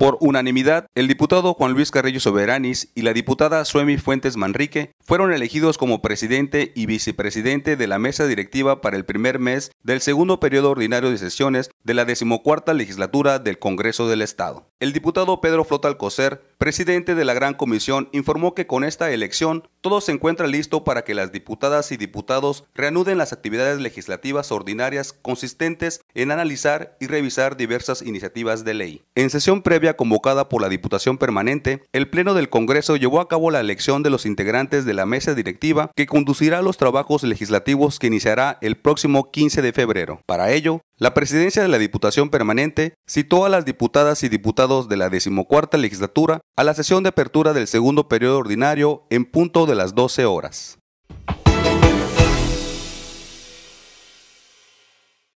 Por unanimidad, el diputado Juan Luis Carrillo Soberanis y la diputada Suemi Fuentes Manrique fueron elegidos como presidente y vicepresidente de la mesa directiva para el primer mes del segundo periodo ordinario de sesiones de la decimocuarta legislatura del Congreso del Estado. El diputado Pedro Flota Alcocer, presidente de la Gran Comisión, informó que con esta elección todo se encuentra listo para que las diputadas y diputados reanuden las actividades legislativas ordinarias consistentes en analizar y revisar diversas iniciativas de ley. En sesión previa convocada por la Diputación Permanente, el Pleno del Congreso llevó a cabo la elección de los integrantes de la mesa directiva que conducirá los trabajos legislativos que iniciará el próximo 15 de febrero. Para ello, la presidencia de la Diputación Permanente citó a las diputadas y diputados de la decimocuarta legislatura a la sesión de apertura del segundo periodo ordinario en punto de las 12 horas.